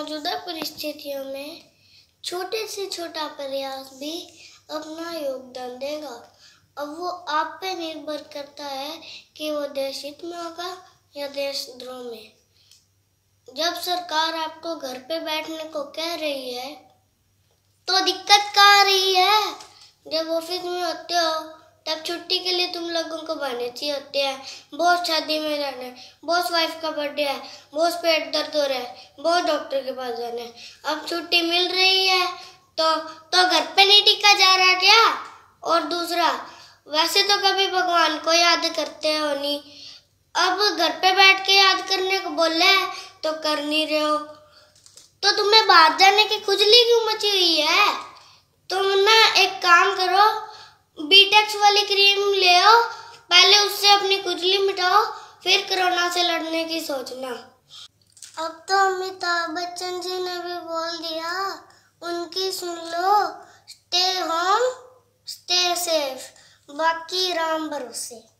मौजूदा परिस्थितियों में छोटे से छोटा प्रयास भी अपना योगदान देगा अब वो आप पे निर्भर करता है कि वो देश हित में होगा या देशद्रोह में जब सरकार आपको घर पे बैठने को कह रही है तो दिक्कत कहाँ रही है जब ऑफिस में होते हो छुट्टी के लिए तुम लोगों को बनेची होती है बहुत शादी में जाना है बहुत वाइफ का बर्थडे है बहुत पेट दर्द हो रहा है बहुत डॉक्टर के पास जाना है अब छुट्टी मिल रही है तो तो घर पे नहीं टिका जा रहा क्या और दूसरा वैसे तो कभी भगवान को याद करते हो नहीं अब घर पे बैठ के याद करने को बोले है तो कर नहीं रहे हो तो तुम्हें बाहर जाने की खुजली क्यों मची हुई है तुम ना एक काम करो वाली क्रीम ले आओ पहले उससे अपनी खुजली मिटाओ फिर कोरोना से लड़ने की सोचना अब तो अमिताभ बच्चन जी ने भी बोल दिया उनकी सुन लो स्टे होम स्टे सेफ बाकी राम भरोसे